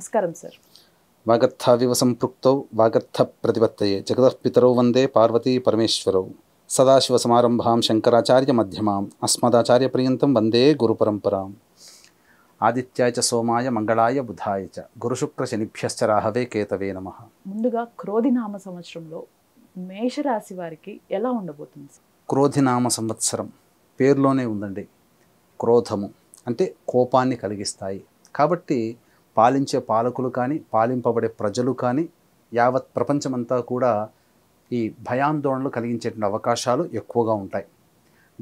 నమస్కారం సార్ వాగర్థావివ సంపృక్తౌ వాగర్థ ప్రతిపత్తయే జగదఃపితరౌ వందే పార్వతీ పరమేశ్వరౌ సమారంభాం శంకరాచార్య మధ్యమాం పర్యంతం వందే పరంపరాం ఆదిత్యాయ చ సోమాయ మంగళాయ బుధాయ చ గురుశుక్ర శనిభ్యశ్చ రాహవే కేతవే నమ ముందుగా క్రోధినామ సంవత్సరంలో మేషరాశి వారికి ఎలా ఉండబోతుంది క్రోధినామ సంవత్సరం పేరులోనే ఉందండి క్రోధము అంటే కోపాన్ని కలిగిస్తాయి కాబట్టి పాలించే పాలకులు కానీ పాలింపబడే ప్రజలు కానీ యావత్ ప్రపంచమంతా కూడా ఈ భయాందోళనలు కలిగించేటువంటి అవకాశాలు ఎక్కువగా ఉంటాయి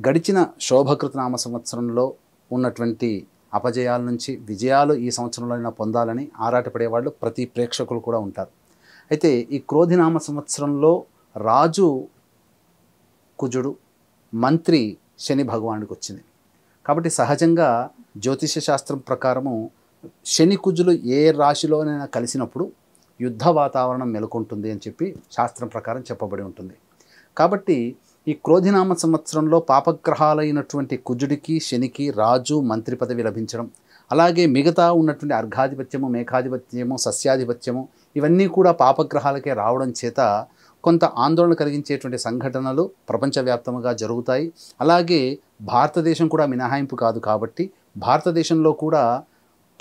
గడిచిన శోభకృతనామ సంవత్సరంలో ఉన్నటువంటి అపజయాల నుంచి విజయాలు ఈ సంవత్సరంలోనైనా పొందాలని ఆరాటపడేవాళ్ళు ప్రతి ప్రేక్షకులు కూడా ఉంటారు అయితే ఈ క్రోధినామ సంవత్సరంలో రాజు కుజుడు మంత్రి శని భగవానుడికి వచ్చింది కాబట్టి సహజంగా జ్యోతిష్య శాస్త్రం ప్రకారము శని కుజులు ఏ రాశిలోనైనా కలిసినప్పుడు యుద్ధ వాతావరణం నెలకొంటుంది అని చెప్పి శాస్త్రం ప్రకారం చెప్పబడి ఉంటుంది కాబట్టి ఈ క్రోధినామ సంవత్సరంలో పాపగ్రహాలైనటువంటి కుజుడికి శనికి రాజు మంత్రి పదవి లభించడం అలాగే మిగతా ఉన్నటువంటి అర్ఘాధిపత్యము మేఘాధిపత్యము సస్యాధిపత్యము ఇవన్నీ కూడా పాపగ్రహాలకే రావడం చేత కొంత ఆందోళన కలిగించేటువంటి సంఘటనలు ప్రపంచవ్యాప్తంగా జరుగుతాయి అలాగే భారతదేశం కూడా మినహాయింపు కాదు కాబట్టి భారతదేశంలో కూడా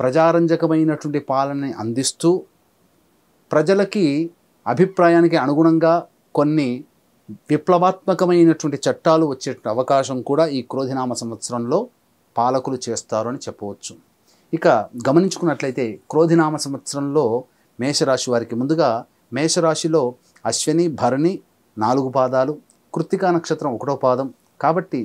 ప్రజారంజకమైనటువంటి పాలనని అందిస్తూ ప్రజలకి అభిప్రాయానికి అనుగుణంగా కొన్ని విప్లవాత్మకమైనటువంటి చట్టాలు వచ్చే అవకాశం కూడా ఈ క్రోధినామ సంవత్సరంలో పాలకులు చేస్తారు అని చెప్పవచ్చు ఇక గమనించుకున్నట్లయితే క్రోధినామ సంవత్సరంలో మేషరాశి వారికి ముందుగా మేషరాశిలో అశ్విని భరణి నాలుగు పాదాలు కృత్తికా నక్షత్రం ఒకటో పాదం కాబట్టి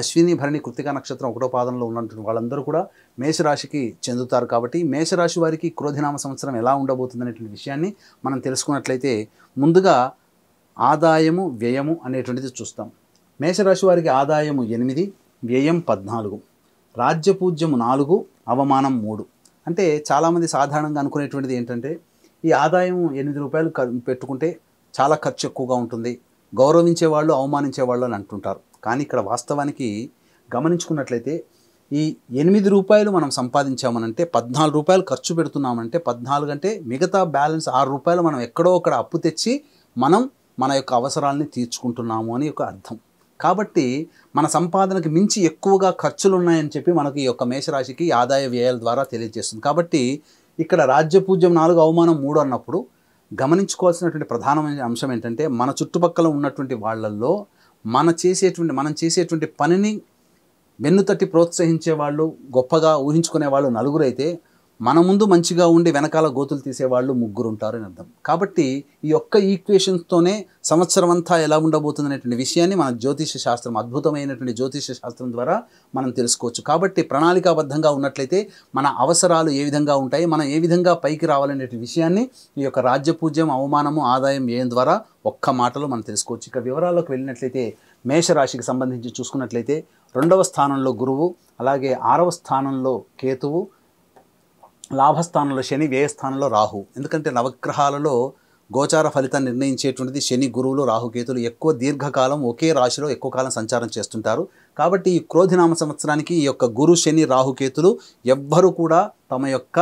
అశ్విని భరణి కృతికా నక్షత్రం ఒకటో పాదంలో ఉన్నటువంటి వాళ్ళందరూ కూడా మేషరాశికి చెందుతారు కాబట్టి మేషరాశి వారికి క్రోధినామ సంవత్సరం ఎలా ఉండబోతుంది అనేటువంటి విషయాన్ని మనం తెలుసుకున్నట్లయితే ముందుగా ఆదాయము వ్యయము అనేటువంటిది చూస్తాం మేషరాశి వారికి ఆదాయము ఎనిమిది వ్యయం పద్నాలుగు రాజ్యపూజ్యము నాలుగు అవమానం మూడు అంటే చాలామంది సాధారణంగా అనుకునేటువంటిది ఏంటంటే ఈ ఆదాయం ఎనిమిది రూపాయలు పెట్టుకుంటే చాలా ఖర్చు ఎక్కువగా ఉంటుంది గౌరవించే వాళ్ళు అవమానించే వాళ్ళు అని అంటుంటారు కానీ ఇక్కడ వాస్తవానికి గమనించుకున్నట్లయితే ఈ ఎనిమిది రూపాయలు మనం సంపాదించామనంటే పద్నాలుగు రూపాయలు ఖర్చు పెడుతున్నామంటే పద్నాలుగు అంటే మిగతా బ్యాలెన్స్ ఆరు రూపాయలు మనం ఎక్కడో అక్కడ అప్పు తెచ్చి మనం మన యొక్క అవసరాలని తీర్చుకుంటున్నాము అని ఒక అర్థం కాబట్టి మన సంపాదనకు మించి ఎక్కువగా ఖర్చులు ఉన్నాయని చెప్పి మనకు ఈ యొక్క మేషరాశికి ఆదాయ వ్యయాల ద్వారా తెలియజేస్తుంది కాబట్టి ఇక్కడ రాజ్యపూజ్యం నాలుగు అవమానం మూడు అన్నప్పుడు గమనించుకోవాల్సినటువంటి ప్రధానమైన అంశం ఏంటంటే మన చుట్టుపక్కల ఉన్నటువంటి వాళ్ళల్లో మన చేసేటువంటి మనం చేసేటువంటి పనిని తట్టి ప్రోత్సహించే వాళ్ళు గొప్పగా ఊహించుకునే వాళ్ళు నలుగురైతే మన ముందు మంచిగా ఉండి వెనకాల గోతులు తీసేవాళ్ళు ముగ్గురు ఉంటారు అని అర్థం కాబట్టి ఈ యొక్క ఈక్వేషన్స్తోనే సంవత్సరం అంతా ఎలా ఉండబోతుంది అనేటువంటి విషయాన్ని మన జ్యోతిష శాస్త్రం అద్భుతమైనటువంటి జ్యోతిష శాస్త్రం ద్వారా మనం తెలుసుకోవచ్చు కాబట్టి ప్రణాళికాబద్ధంగా ఉన్నట్లయితే మన అవసరాలు ఏ విధంగా ఉంటాయి మనం ఏ విధంగా పైకి రావాలనేటువంటి విషయాన్ని ఈ యొక్క రాజ్యపూజ్యం అవమానము ఆదాయం ఏం ద్వారా ఒక్క మాటలో మనం తెలుసుకోవచ్చు ఇక వివరాల్లోకి వెళ్ళినట్లయితే మేషరాశికి సంబంధించి చూసుకున్నట్లయితే రెండవ స్థానంలో గురువు అలాగే ఆరవ స్థానంలో కేతువు లాభస్థానంలో శని వ్యయస్థానంలో రాహు ఎందుకంటే నవగ్రహాలలో గోచార ఫలితాన్ని నిర్ణయించేటువంటిది శని గురువులు రాహుకేతులు ఎక్కువ దీర్ఘకాలం ఒకే రాశిలో ఎక్కువ కాలం సంచారం చేస్తుంటారు కాబట్టి ఈ క్రోధినామ సంవత్సరానికి ఈ యొక్క గురు శని రాహుకేతులు ఎవ్వరూ కూడా తమ యొక్క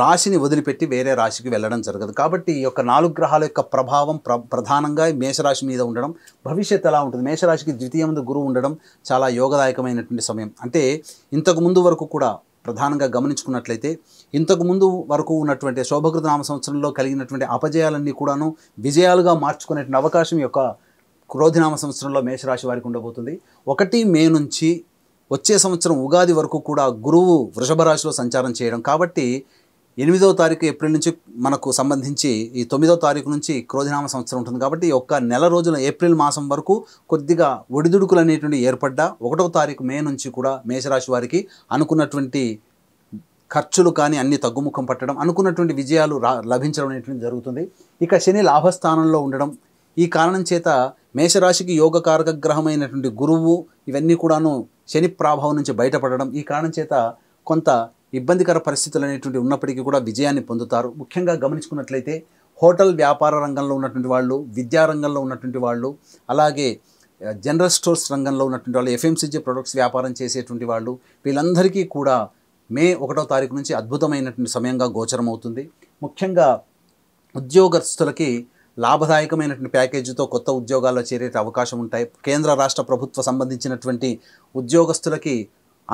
రాశిని వదిలిపెట్టి వేరే రాశికి వెళ్ళడం జరగదు కాబట్టి ఈ యొక్క నాలుగు గ్రహాల యొక్క ప్రభావం ప్ర ప్రధానంగా మేషరాశి మీద ఉండడం భవిష్యత్ ఎలా ఉంటుంది మేషరాశికి ద్వితీయ ముందు గురువు ఉండడం చాలా యోగదాయకమైనటువంటి సమయం అంటే ఇంతకు ముందు వరకు కూడా ప్రధానంగా గమనించుకున్నట్లయితే ఇంతకుముందు వరకు ఉన్నటువంటి శోభకృత నామ సంవత్సరంలో కలిగినటువంటి అపజయాలన్నీ కూడాను విజయాలుగా మార్చుకునే అవకాశం యొక్క క్రోధినామ సంవత్సరంలో మేషరాశి వారికి ఉండబోతుంది ఒకటి మే నుంచి వచ్చే సంవత్సరం ఉగాది వరకు కూడా గురువు వృషభ రాశిలో సంచారం చేయడం కాబట్టి ఎనిమిదవ తారీఖు ఏప్రిల్ నుంచి మనకు సంబంధించి ఈ తొమ్మిదవ తారీఖు నుంచి క్రోధినామ సంవత్సరం ఉంటుంది కాబట్టి ఒక్క నెల రోజుల ఏప్రిల్ మాసం వరకు కొద్దిగా ఒడిదుడుకులు అనేటువంటి ఏర్పడ్డా ఒకటవ తారీఖు మే నుంచి కూడా మేషరాశి వారికి అనుకున్నటువంటి ఖర్చులు కానీ అన్ని తగ్గుముఖం పట్టడం అనుకున్నటువంటి విజయాలు రా లభించడం అనేటువంటి జరుగుతుంది ఇక శని లాభస్థానంలో ఉండడం ఈ కారణం చేత మేషరాశికి యోగకారక గ్రహమైనటువంటి గురువు ఇవన్నీ కూడాను శని ప్రభావం నుంచి బయటపడడం ఈ కారణం చేత కొంత ఇబ్బందికర పరిస్థితులు అనేటువంటి ఉన్నప్పటికీ కూడా విజయాన్ని పొందుతారు ముఖ్యంగా గమనించుకున్నట్లయితే హోటల్ వ్యాపార రంగంలో ఉన్నటువంటి వాళ్ళు విద్యా రంగంలో ఉన్నటువంటి వాళ్ళు అలాగే జనరల్ స్టోర్స్ రంగంలో ఉన్నటువంటి వాళ్ళు ఎఫ్ఎంసీజీ ప్రొడక్ట్స్ వ్యాపారం చేసేటువంటి వాళ్ళు వీళ్ళందరికీ కూడా మే ఒకటో తారీఖు నుంచి అద్భుతమైనటువంటి సమయంగా గోచరం అవుతుంది ముఖ్యంగా ఉద్యోగస్తులకి లాభదాయకమైనటువంటి ప్యాకేజీతో కొత్త ఉద్యోగాల్లో చేరే అవకాశం ఉంటాయి కేంద్ర రాష్ట్ర ప్రభుత్వ సంబంధించినటువంటి ఉద్యోగస్తులకి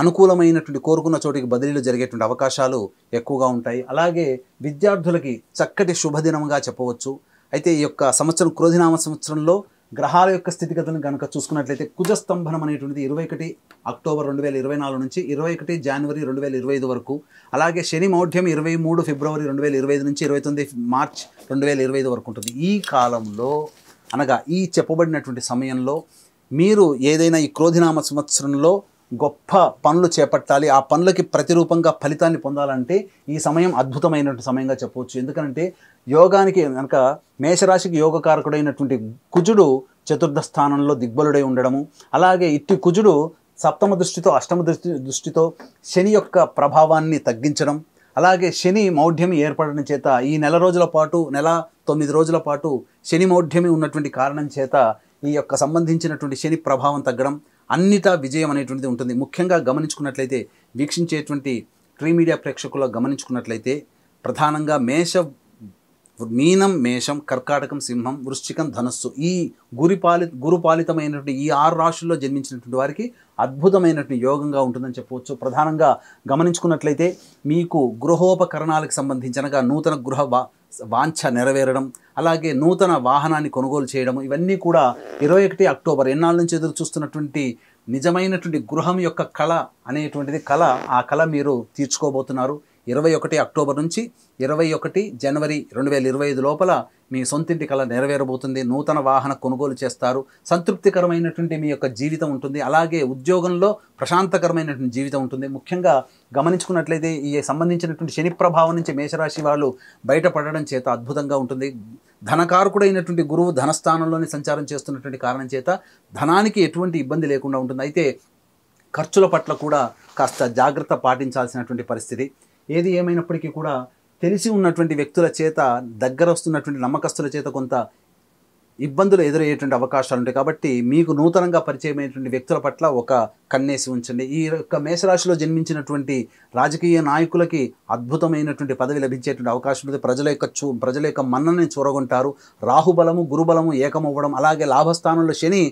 అనుకూలమైనటువంటి కోరుకున్న చోటికి బదిలీలు జరిగేటువంటి అవకాశాలు ఎక్కువగా ఉంటాయి అలాగే విద్యార్థులకి చక్కటి శుభదినంగా చెప్పవచ్చు అయితే ఈ యొక్క సంవత్సరం క్రోధినామ సంవత్సరంలో గ్రహాల యొక్క స్థితిగతులను కనుక చూసుకున్నట్లయితే కుజస్తంభనం అనేటువంటిది ఇరవై ఒకటి అక్టోబర్ రెండు వేల ఇరవై నాలుగు నుంచి ఇరవై ఒకటి జనవరి రెండు వేల ఇరవై ఐదు వరకు అలాగే శని మౌఢ్యం ఇరవై మూడు ఫిబ్రవరి రెండు వేల ఇరవై ఐదు నుంచి ఇరవై తొమ్మిది మార్చ్ రెండు వేల ఇరవై ఐదు వరకు ఉంటుంది ఈ కాలంలో అనగా ఈ చెప్పబడినటువంటి సమయంలో మీరు ఏదైనా ఈ క్రోధినామ సంవత్సరంలో గొప్ప పనులు చేపట్టాలి ఆ పనులకి ప్రతిరూపంగా ఫలితాన్ని పొందాలంటే ఈ సమయం అద్భుతమైనటువంటి సమయంగా చెప్పవచ్చు ఎందుకంటే యోగానికి కనుక మేషరాశికి యోగకారకుడైనటువంటి కుజుడు చతుర్థ స్థానంలో దిగ్బలుడై ఉండడము అలాగే ఇట్టి కుజుడు సప్తమ దృష్టితో అష్టమ దృష్టి దృష్టితో శని యొక్క ప్రభావాన్ని తగ్గించడం అలాగే శని మౌఢ్యమి ఏర్పడడం చేత ఈ నెల రోజుల పాటు నెల తొమ్మిది రోజుల పాటు శని మౌఢ్యమి ఉన్నటువంటి కారణం చేత ఈ యొక్క సంబంధించినటువంటి శని ప్రభావం తగ్గడం అన్నిటా విజయం అనేటువంటిది ఉంటుంది ముఖ్యంగా గమనించుకున్నట్లయితే వీక్షించేటువంటి ట్రీ మీడియా ప్రేక్షకుల్లో గమనించుకున్నట్లయితే ప్రధానంగా మేష మీనం మేషం కర్కాటకం సింహం వృశ్చికం ధనస్సు ఈ గురిపాలి గురుపాలితమైనటువంటి ఈ ఆరు రాశుల్లో జన్మించినటువంటి వారికి అద్భుతమైనటువంటి యోగంగా ఉంటుందని చెప్పవచ్చు ప్రధానంగా గమనించుకున్నట్లయితే మీకు గృహోపకరణాలకు సంబంధించినగా నూతన గృహ వాంఛ నెరవేరడం అలాగే నూతన వాహనాన్ని కొనుగోలు చేయడం ఇవన్నీ కూడా ఇరవై ఒకటి అక్టోబర్ ఎన్నాళ్ళ నుంచి ఎదురు చూస్తున్నటువంటి నిజమైనటువంటి గృహం యొక్క కళ అనేటువంటిది కళ ఆ కళ మీరు తీర్చుకోబోతున్నారు ఇరవై ఒకటి అక్టోబర్ నుంచి ఇరవై ఒకటి జనవరి రెండు వేల ఇరవై ఐదు లోపల మీ సొంతింటి కళ నెరవేరబోతుంది నూతన వాహన కొనుగోలు చేస్తారు సంతృప్తికరమైనటువంటి మీ యొక్క జీవితం ఉంటుంది అలాగే ఉద్యోగంలో ప్రశాంతకరమైనటువంటి జీవితం ఉంటుంది ముఖ్యంగా గమనించుకున్నట్లయితే ఈ సంబంధించినటువంటి శని ప్రభావం నుంచి మేషరాశి వాళ్ళు బయటపడడం చేత అద్భుతంగా ఉంటుంది ధనకారకుడైనటువంటి గురువు ధనస్థానంలోనే సంచారం చేస్తున్నటువంటి కారణం చేత ధనానికి ఎటువంటి ఇబ్బంది లేకుండా ఉంటుంది అయితే ఖర్చుల పట్ల కూడా కాస్త జాగ్రత్త పాటించాల్సినటువంటి పరిస్థితి ఏది ఏమైనప్పటికీ కూడా తెలిసి ఉన్నటువంటి వ్యక్తుల చేత దగ్గర వస్తున్నటువంటి నమ్మకస్తుల చేత కొంత ఇబ్బందులు ఎదురయ్యేటువంటి అవకాశాలు ఉంటాయి కాబట్టి మీకు నూతనంగా పరిచయమైనటువంటి వ్యక్తుల పట్ల ఒక కన్నేసి ఉంచండి ఈ యొక్క మేషరాశిలో జన్మించినటువంటి రాజకీయ నాయకులకి అద్భుతమైనటువంటి పదవి లభించేటువంటి అవకాశం ఉంటుంది ప్రజల యొక్క చూ ప్రజల యొక్క మన్నని చూరగొంటారు రాహుబలము గురుబలము ఏకమవ్వడం అలాగే లాభస్థానంలో శని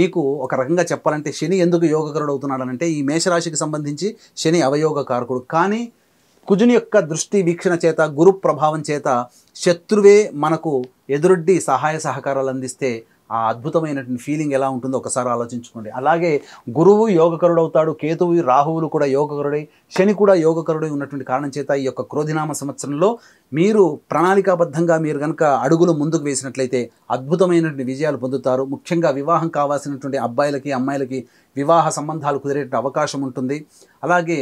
మీకు ఒక రకంగా చెప్పాలంటే శని ఎందుకు యోగకరుడు అవుతున్నాడనంటే ఈ మేషరాశికి సంబంధించి శని అవయోగ కారకుడు కానీ కుజుని యొక్క దృష్టి వీక్షణ చేత గురు ప్రభావం చేత శత్రువే మనకు ఎదురొడ్డి సహాయ సహకారాలు అందిస్తే ఆ అద్భుతమైనటువంటి ఫీలింగ్ ఎలా ఉంటుందో ఒకసారి ఆలోచించుకోండి అలాగే గురువు యోగకరుడు అవుతాడు కేతువు రాహువులు కూడా యోగకరుడై శని కూడా యోగకరుడై ఉన్నటువంటి కారణం చేత ఈ యొక్క క్రోధినామ సంవత్సరంలో మీరు ప్రణాళికాబద్ధంగా మీరు కనుక అడుగులు ముందుకు వేసినట్లయితే అద్భుతమైనటువంటి విజయాలు పొందుతారు ముఖ్యంగా వివాహం కావాల్సినటువంటి అబ్బాయిలకి అమ్మాయిలకి వివాహ సంబంధాలు కుదిరేటువంటి అవకాశం ఉంటుంది అలాగే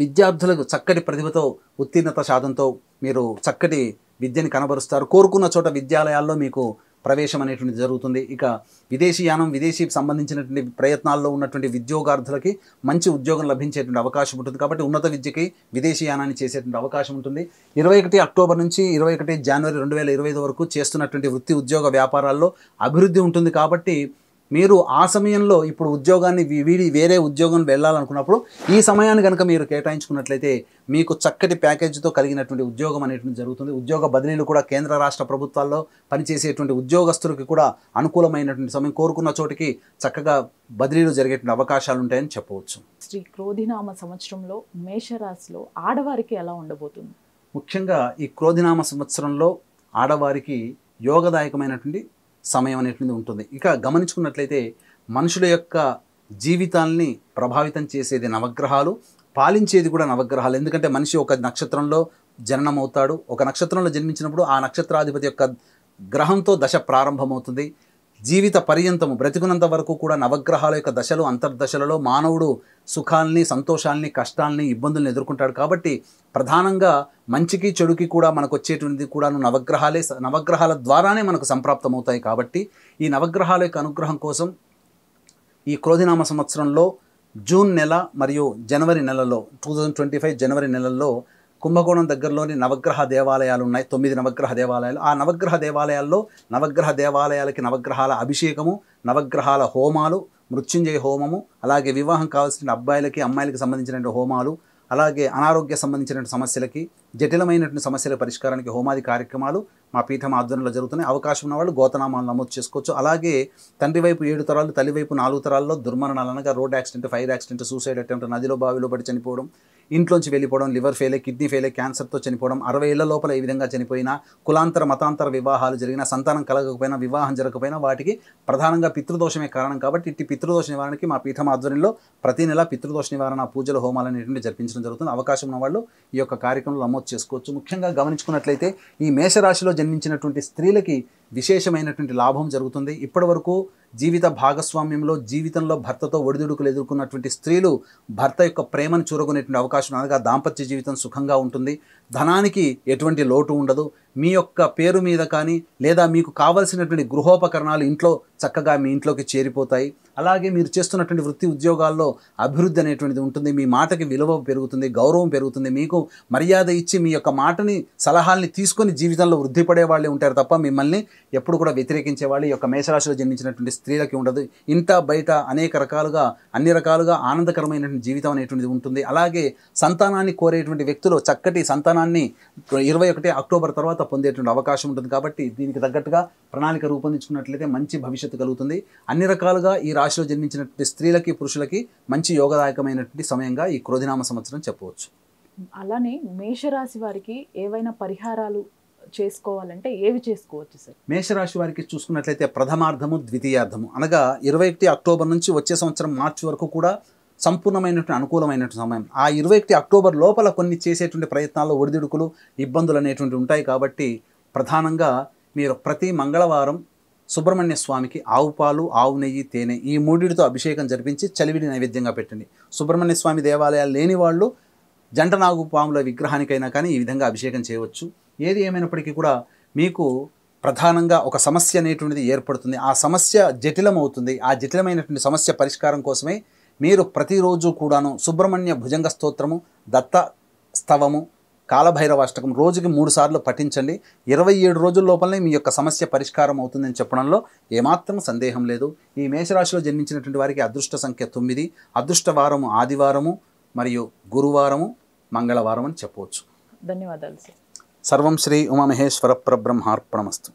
విద్యార్థులకు చక్కటి ప్రతిభతో ఉత్తీర్ణత సాధంతో మీరు చక్కటి విద్యని కనబరుస్తారు కోరుకున్న చోట విద్యాలయాల్లో మీకు ప్రవేశం అనేటువంటి జరుగుతుంది ఇక విదేశీ యానం విదేశీ సంబంధించినటువంటి ప్రయత్నాల్లో ఉన్నటువంటి ఉద్యోగార్థులకి మంచి ఉద్యోగం లభించేటువంటి అవకాశం ఉంటుంది కాబట్టి ఉన్నత విద్యకి విదేశీ యానాన్ని చేసేటువంటి అవకాశం ఉంటుంది ఇరవై ఒకటి అక్టోబర్ నుంచి ఇరవై ఒకటి జనవరి రెండు వేల ఇరవై వరకు చేస్తున్నటువంటి వృత్తి ఉద్యోగ వ్యాపారాల్లో అభివృద్ధి ఉంటుంది కాబట్టి మీరు ఆ సమయంలో ఇప్పుడు ఉద్యోగాన్ని వీడి వేరే ఉద్యోగం వెళ్ళాలనుకున్నప్పుడు ఈ సమయాన్ని కనుక మీరు కేటాయించుకున్నట్లయితే మీకు చక్కటి ప్యాకేజీతో కలిగినటువంటి ఉద్యోగం అనేటువంటి జరుగుతుంది ఉద్యోగ బదిలీలు కూడా కేంద్ర రాష్ట్ర ప్రభుత్వాల్లో పనిచేసేటువంటి ఉద్యోగస్తులకి కూడా అనుకూలమైనటువంటి సమయం కోరుకున్న చోటికి చక్కగా బదిలీలు జరిగేటువంటి అవకాశాలు ఉంటాయని చెప్పవచ్చు శ్రీ క్రోధినామ సంవత్సరంలో మేషరాశిలో ఆడవారికి ఎలా ఉండబోతుంది ముఖ్యంగా ఈ క్రోధినామ సంవత్సరంలో ఆడవారికి యోగదాయకమైనటువంటి సమయం అనేటువంటిది ఉంటుంది ఇక గమనించుకున్నట్లయితే మనుషుల యొక్క జీవితాల్ని ప్రభావితం చేసేది నవగ్రహాలు పాలించేది కూడా నవగ్రహాలు ఎందుకంటే మనిషి ఒక నక్షత్రంలో జననం అవుతాడు ఒక నక్షత్రంలో జన్మించినప్పుడు ఆ నక్షత్రాధిపతి యొక్క గ్రహంతో దశ ప్రారంభమవుతుంది జీవిత పర్యంతము బ్రతికున్నంత వరకు కూడా నవగ్రహాల యొక్క దశలు అంతర్దశలలో మానవుడు సుఖాల్ని సంతోషాల్ని కష్టాల్ని ఇబ్బందులను ఎదుర్కొంటాడు కాబట్టి ప్రధానంగా మంచికి చెడుకి కూడా మనకు వచ్చేటువంటిది కూడాను నవగ్రహాలే నవగ్రహాల ద్వారానే మనకు సంప్రాప్తమవుతాయి కాబట్టి ఈ నవగ్రహాల యొక్క అనుగ్రహం కోసం ఈ క్రోధినామ సంవత్సరంలో జూన్ నెల మరియు జనవరి నెలలో టూ ట్వంటీ ఫైవ్ జనవరి నెలల్లో కుంభకోణం దగ్గరలోని నవగ్రహ దేవాలయాలు ఉన్నాయి తొమ్మిది నవగ్రహ దేవాలయాలు ఆ నవగ్రహ దేవాలయాల్లో నవగ్రహ దేవాలయాలకి నవగ్రహాల అభిషేకము నవగ్రహాల హోమాలు మృత్యుంజయ హోమము అలాగే వివాహం కావాల్సిన అబ్బాయిలకి అమ్మాయిలకి సంబంధించిన హోమాలు అలాగే అనారోగ్య సంబంధించిన సమస్యలకి జటిలమైనటువంటి సమస్యల పరిష్కారానికి హోమాది కార్యక్రమాలు మా పీఠం ఆధ్వర్యంలో జరుగుతున్నాయి అవకాశం ఉన్నవాళ్ళు గోతనామాలు నమోదు చేసుకోవచ్చు అలాగే తండ్రి వైపు ఏడు తరాలు తల్లి వైపు నాలుగు తరాల్లో దుర్మరణాలు అనగా road accident fire accident suicide attempt నదిలో బావిలో పడి చనిపోవడం ఇంట్లోంచి వెళ్ళిపోవడం లివర్ ఫెయిలే కిడ్నీ ఫెయిలే క్యాన్సర్తో చనిపోవడం అరవై ఏళ్ల లోపల ఈ విధంగా చనిపోయినా కులాంతర మతాంతర వివాహాలు జరిగిన సంతానం కలగకపోయినా వివాహం జరగకపోయినా వాటికి ప్రధానంగా పితృదోషమే కారణం కాబట్టి ఇట్టి పితృదోష నివారణకి మా పీఠం ఆధ్వర్యంలో ప్రతి నెల పితృదోష నివారణ పూజల హోమాలు అనేటువంటి జరిపించడం జరుగుతుంది అవకాశం ఉన్నవాళ్ళు ఈ యొక్క కార్యక్రమంలో నమోదు చేసుకోవచ్చు ముఖ్యంగా గమనించుకున్నట్లయితే ఈ మేషరాశిలో జన్మించినటువంటి స్త్రీలకి విశేషమైనటువంటి లాభం జరుగుతుంది ఇప్పటి వరకు జీవిత భాగస్వామ్యంలో జీవితంలో భర్తతో ఒడిదుడుకులు ఎదుర్కొన్నటువంటి స్త్రీలు భర్త యొక్క ప్రేమను చూరగొనేటువంటి అవకాశం అనగా దాంపత్య జీవితం సుఖంగా ఉంటుంది ధనానికి ఎటువంటి లోటు ఉండదు మీ యొక్క పేరు మీద కానీ లేదా మీకు కావలసినటువంటి గృహోపకరణాలు ఇంట్లో చక్కగా మీ ఇంట్లోకి చేరిపోతాయి అలాగే మీరు చేస్తున్నటువంటి వృత్తి ఉద్యోగాల్లో అభివృద్ధి అనేటువంటిది ఉంటుంది మీ మాటకి విలువ పెరుగుతుంది గౌరవం పెరుగుతుంది మీకు మర్యాద ఇచ్చి మీ యొక్క మాటని సలహాల్ని తీసుకొని జీవితంలో వృద్ధిపడే వాళ్ళే ఉంటారు తప్ప మిమ్మల్ని ఎప్పుడు కూడా వ్యతిరేకించే వాళ్ళు ఈ యొక్క మేషరాశిలో జన్మించినటువంటి స్త్రీలకి ఉండదు ఇంత బయట అనేక రకాలుగా అన్ని రకాలుగా ఆనందకరమైనటువంటి జీవితం అనేటువంటిది ఉంటుంది అలాగే సంతానాన్ని కోరేటువంటి వ్యక్తులు చక్కటి సంతానాన్ని ఇరవై అక్టోబర్ తర్వాత పొందేటువంటి అవకాశం ఉంటుంది కాబట్టి దీనికి తగ్గట్టుగా ప్రణాళిక రూపొందించుకున్నట్లయితే మంచి భవిష్యత్తు కలుగుతుంది అన్ని రకాలుగా ఈ రాశిలో జన్మించినటువంటి స్త్రీలకి పురుషులకి మంచి యోగదాయకమైనటువంటి సమయంగా ఈ క్రోధినామ సంవత్సరం చెప్పవచ్చు అలానే మేషరాశి వారికి ఏవైనా పరిహారాలు చేసుకోవాలంటే ఏవి చేసుకోవచ్చు సార్ మేషరాశి వారికి చూసుకున్నట్లయితే ప్రథమార్థము ద్వితీయార్థము అనగా ఇరవై అక్టోబర్ నుంచి వచ్చే సంవత్సరం మార్చి వరకు కూడా సంపూర్ణమైనటువంటి అనుకూలమైనటువంటి సమయం ఆ ఇరవై ఒకటి అక్టోబర్ లోపల కొన్ని చేసేటువంటి ప్రయత్నాల్లో ఒడిదుడుకులు ఇబ్బందులు అనేటువంటి ఉంటాయి కాబట్టి ప్రధానంగా మీరు ప్రతి మంగళవారం సుబ్రహ్మణ్య స్వామికి ఆవు పాలు ఆవు నెయ్యి తేనె ఈ మూడిటితో అభిషేకం జరిపించి చలివిడి నైవేద్యంగా పెట్టండి సుబ్రహ్మణ్య స్వామి దేవాలయాలు లేని వాళ్ళు నాగు పాముల విగ్రహానికైనా కానీ ఈ విధంగా అభిషేకం చేయవచ్చు ఏది ఏమైనప్పటికీ కూడా మీకు ప్రధానంగా ఒక సమస్య అనేటువంటిది ఏర్పడుతుంది ఆ సమస్య జటిలమవుతుంది ఆ జటిలమైనటువంటి సమస్య పరిష్కారం కోసమే మీరు ప్రతిరోజు కూడాను సుబ్రహ్మణ్య భుజంగ స్తోత్రము దత్త స్తవము కాలభైరవాష్టకం రోజుకి మూడు సార్లు పఠించండి ఇరవై ఏడు రోజుల లోపలనే మీ యొక్క సమస్య పరిష్కారం అవుతుందని చెప్పడంలో ఏమాత్రం సందేహం లేదు ఈ మేషరాశిలో జన్మించినటువంటి వారికి అదృష్ట సంఖ్య తొమ్మిది అదృష్ట వారము ఆదివారము మరియు గురువారము మంగళవారం అని చెప్పవచ్చు ధన్యవాదాలు సార్ సర్వం శ్రీ ఉమామహేశ్వర పరబ్రహ్మార్పణమస్తు